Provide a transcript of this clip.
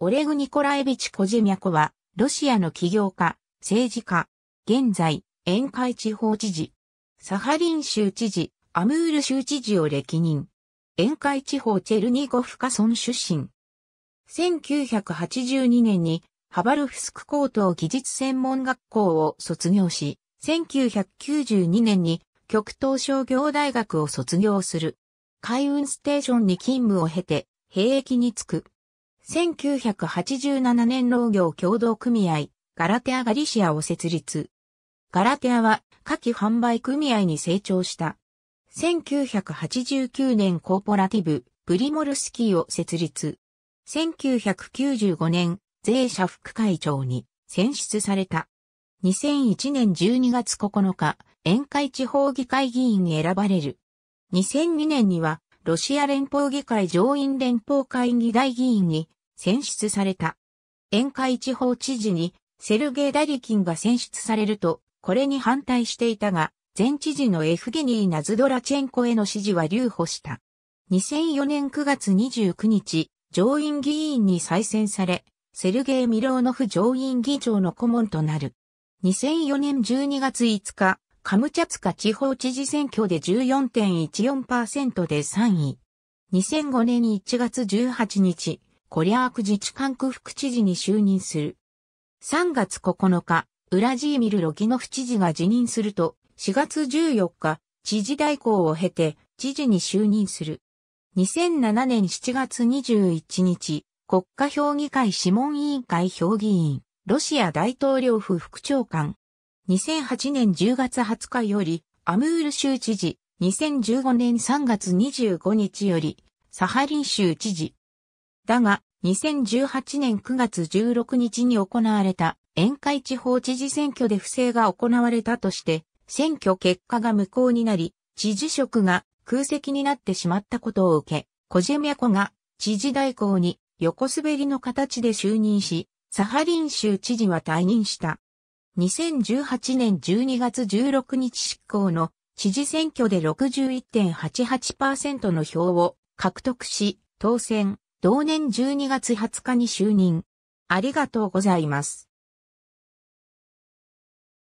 オレグ・ニコライビチ・コジミャコは、ロシアの起業家、政治家、現在、沿海地方知事、サハリン州知事、アムール州知事を歴任。沿海地方チェルニゴフカ村出身。1982年に、ハバルフスク高等技術専門学校を卒業し、1992年に極東商業大学を卒業する。海運ステーションに勤務を経て、兵役に就く。1987年農業共同組合、ガラテアガリシアを設立。ガラテアは、夏季販売組合に成長した。1989年コーポラティブ、プリモルスキーを設立。1995年、税社副会長に選出された。2001年12月9日、宴会地方議会議員に選ばれる。2002年には、ロシア連邦議会上院連邦会議大議員に選出された。宴会地方知事にセルゲイ・ダリキンが選出されると、これに反対していたが、前知事のエフゲニー・ナズドラチェンコへの支持は留保した。2004年9月29日、上院議員に再選され、セルゲイ・ミローノフ上院議長の顧問となる。2004年12月5日、カムチャツカ地方知事選挙で14.14%で3位。2005年1月18日、コリアーク自治管区副知事に就任する。3月9日、ウラジーミル・ロギノフ知事が辞任すると、4月14日、知事代行を経て、知事に就任する。2007年7月21日、国家評議会諮問委員会評議員、ロシア大統領府副長官。2008年10月20日より、アムール州知事、2015年3月25日より、サハリン州知事。だが、2018年9月16日に行われた宴会地方知事選挙で不正が行われたとして、選挙結果が無効になり、知事職が空席になってしまったことを受け、小ジェミコが知事代行に横滑りの形で就任し、サハリン州知事は退任した。2018年12月16日執行の知事選挙で61.88%の票を獲得し、当選。同年12月20日に就任。ありがとうございます。